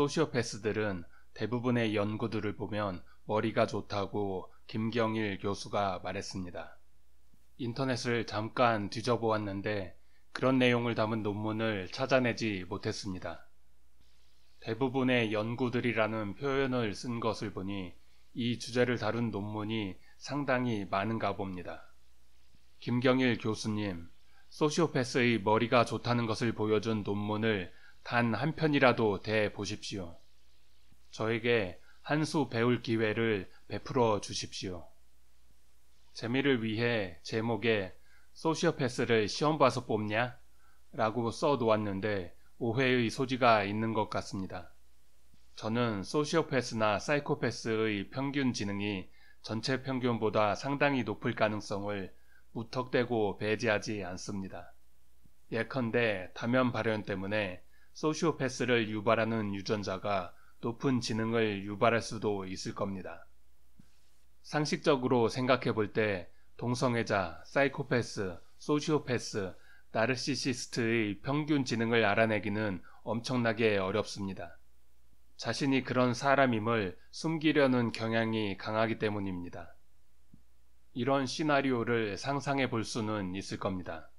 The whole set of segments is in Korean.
소시오패스들은 대부분의 연구들을 보면 머리가 좋다고 김경일 교수가 말했습니다. 인터넷을 잠깐 뒤져보았는데 그런 내용을 담은 논문을 찾아내지 못했습니다. 대부분의 연구들이라는 표현을 쓴 것을 보니 이 주제를 다룬 논문이 상당히 많은가 봅니다. 김경일 교수님, 소시오패스의 머리가 좋다는 것을 보여준 논문을 단한 편이라도 대 보십시오. 저에게 한 수 배울 기회를 베풀어 주십시오. 재미를 위해 제목에 소시오패스를 시험 봐서 뽑냐? 라고 써 놓았는데 오해의 소지가 있는 것 같습니다. 저는 소시오패스나 사이코패스의 평균 지능이 전체 평균보다 상당히 높을 가능성을 무턱대고 배제하지 않습니다. 예컨대 담연 발현 때문에 소시오패스를 유발하는 유전자가 높은 지능을 유발할 수도 있을 겁니다. 상식적으로 생각해 볼 때 동성애자, 사이코패스, 소시오패스, 나르시시스트의 평균 지능을 알아내기는 엄청나게 어렵습니다. 자신이 그런 사람임을 숨기려는 경향이 강하기 때문입니다. 이런 시나리오를 상상해 볼 수는 있을 겁니다.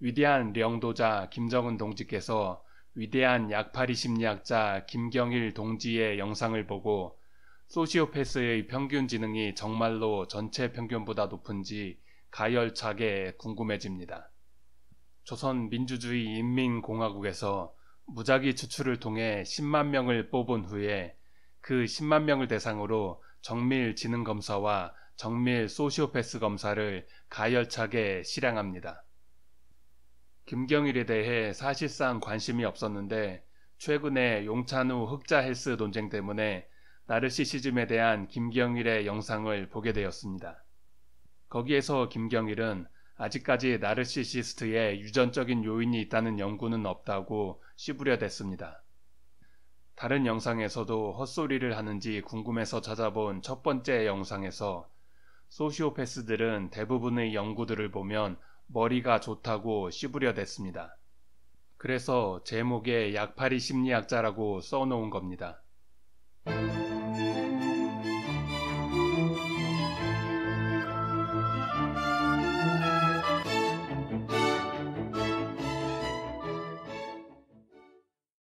위대한 령도자 김정은 동지께서 위대한 약파리 심리학자 김경일 동지의 영상을 보고 소시오패스의 평균 지능이 정말로 전체 평균보다 높은지 가열차게 궁금해집니다. 조선 민주주의 인민공화국에서 무작위 추출을 통해 10만 명을 뽑은 후에 그 10만 명을 대상으로 정밀 지능 검사와 정밀 소시오패스 검사를 가열차게 실행합니다. 김경일에 대해 사실상 관심이 없었는데 최근에 용찬후 흑자 헬스 논쟁 때문에 나르시시즘에 대한 김경일의 영상을 보게 되었습니다. 거기에서 김경일은 아직까지 나르시시스트에 유전적인 요인이 있다는 연구는 없다고 씨부려댔습니다. 다른 영상에서도 헛소리를 하는지 궁금해서 찾아본 첫 번째 영상에서 소시오패스들은 대부분의 연구들을 보면 머리가 좋다고 씹으려댔습니다 그래서 제목에 약팔이 심리학자라고 써놓은 겁니다.